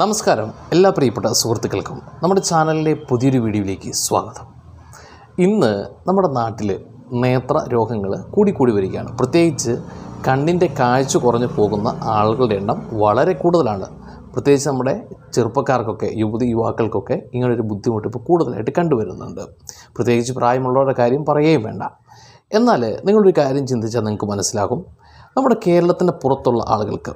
നമസ്കാരം എല്ലാ പ്രിയപ്പെട്ട സുഹൃത്തുക്കൾക്കും നമ്മുടെ ചാനലിലെ പുതിയൊരു വീഡിയോയിലേക്ക് സ്വാഗതം ഇന്ന് നമ്മുടെ നാട്ടിൽ നേത്ര രോഗങ്ങൾ കൂടിക്കൂടി വരികയാണ് പ്രത്യേകിച്ച് കണ്ണിൻ്റെ കാഴ്ച കുറഞ്ഞു പോകുന്ന ആളുകളുടെ എണ്ണം വളരെ കൂടുതലാണ് പ്രത്യേകിച്ച് നമ്മുടെ ചെറുപ്പക്കാർക്കൊക്കെ യുവതി യുവാക്കൾക്കൊക്കെ ഇങ്ങനൊരു ബുദ്ധിമുട്ട് ഇപ്പോൾ കൂടുതലായിട്ട് കണ്ടുവരുന്നുണ്ട് പ്രത്യേകിച്ച് പ്രായമുള്ളവരുടെ കാര്യം പറയുകയും വേണ്ട എന്നാൽ നിങ്ങളൊരു കാര്യം ചിന്തിച്ചാൽ നിങ്ങൾക്ക് മനസ്സിലാകും നമ്മുടെ കേരളത്തിൻ്റെ പുറത്തുള്ള ആളുകൾക്ക്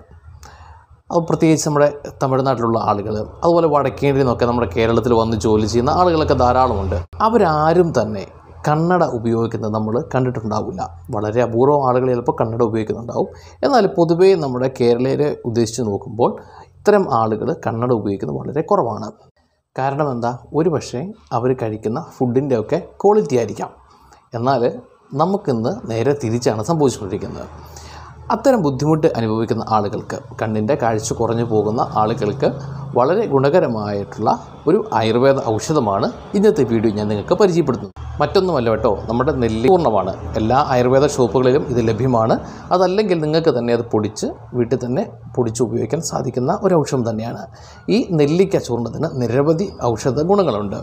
അത് പ്രത്യേകിച്ച് നമ്മുടെ തമിഴ്നാട്ടിലുള്ള ആളുകൾ അതുപോലെ വടക്കേണ്ടിൽ നിന്നൊക്കെ നമ്മുടെ കേരളത്തിൽ വന്ന് ജോലി ചെയ്യുന്ന ആളുകളൊക്കെ ധാരാളമുണ്ട് അവരാരും തന്നെ കണ്ണട ഉപയോഗിക്കുന്നത് നമ്മൾ കണ്ടിട്ടുണ്ടാവില്ല വളരെ അപൂർവം ആളുകൾ ചിലപ്പോൾ കണ്ണട ഉപയോഗിക്കുന്നുണ്ടാവും എന്നാൽ പൊതുവേ നമ്മുടെ കേരളീയരെ ഉദ്ദേശിച്ച് നോക്കുമ്പോൾ ഇത്തരം ആളുകൾ കണ്ണട ഉപയോഗിക്കുന്നത് വളരെ കുറവാണ് കാരണം എന്താ ഒരു പക്ഷേ അവർ കഴിക്കുന്ന ഫുഡിൻ്റെ ഒക്കെ ക്വാളിറ്റി ആയിരിക്കാം എന്നാൽ നമുക്കിന്ന് നേരെ തിരിച്ചാണ് സംഭവിച്ചുകൊണ്ടിരിക്കുന്നത് അത്തരം ബുദ്ധിമുട്ട് അനുഭവിക്കുന്ന ആളുകൾക്ക് കണ്ണിൻ്റെ കാഴ്ച കുറഞ്ഞു പോകുന്ന ആളുകൾക്ക് വളരെ ഗുണകരമായിട്ടുള്ള ഒരു ആയുർവേദ ഔഷധമാണ് ഇന്നത്തെ വീഡിയോ ഞാൻ നിങ്ങൾക്ക് പരിചയപ്പെടുത്തുന്നത് മറ്റൊന്നുമല്ല കേട്ടോ നമ്മുടെ നെല്ലി പൂർണ്ണമാണ് എല്ലാ ആയുർവേദ ഷോപ്പുകളിലും ഇത് ലഭ്യമാണ് അതല്ലെങ്കിൽ നിങ്ങൾക്ക് തന്നെ അത് പൊടിച്ച് വീട്ടിൽ തന്നെ പൊടിച്ച് ഉപയോഗിക്കാൻ സാധിക്കുന്ന ഒരു ഔഷധം തന്നെയാണ് ഈ നെല്ലിക്ക ചൂർണത്തിന് നിരവധി ഔഷധ ഗുണങ്ങളുണ്ട്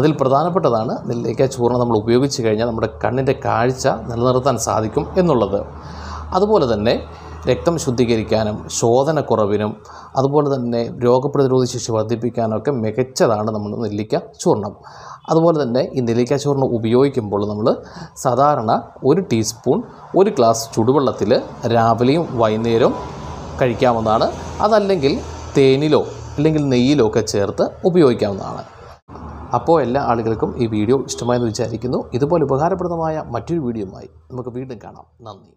അതിൽ പ്രധാനപ്പെട്ടതാണ് നെല്ലിക്ക ചൂർണം നമ്മൾ ഉപയോഗിച്ച് കഴിഞ്ഞാൽ നമ്മുടെ കണ്ണിൻ്റെ കാഴ്ച നിലനിർത്താൻ സാധിക്കും എന്നുള്ളത് അതുപോലെ തന്നെ രക്തം ശുദ്ധീകരിക്കാനും ശോധനക്കുറവിനും അതുപോലെ തന്നെ രോഗപ്രതിരോധ ശേഷി വർദ്ധിപ്പിക്കാനൊക്കെ മികച്ചതാണ് നമ്മൾ നെല്ലിക്ക ചൂർണം അതുപോലെ തന്നെ ഈ നെല്ലിക്ക ചൂർണം ഉപയോഗിക്കുമ്പോൾ നമ്മൾ സാധാരണ ഒരു ടീസ്പൂൺ ഒരു ഗ്ലാസ് ചുടുവെള്ളത്തിൽ രാവിലെയും വൈകുന്നേരവും കഴിക്കാവുന്നതാണ് അതല്ലെങ്കിൽ തേനിലോ അല്ലെങ്കിൽ നെയ്യിലോ ഒക്കെ ചേർത്ത് ഉപയോഗിക്കാവുന്നതാണ് അപ്പോൾ എല്ലാ ആളുകൾക്കും ഈ വീഡിയോ ഇഷ്ടമായെന്ന് വിചാരിക്കുന്നു ഇതുപോലെ ഉപകാരപ്രദമായ മറ്റൊരു വീഡിയോയുമായി നമുക്ക് വീണ്ടും കാണാം നന്ദി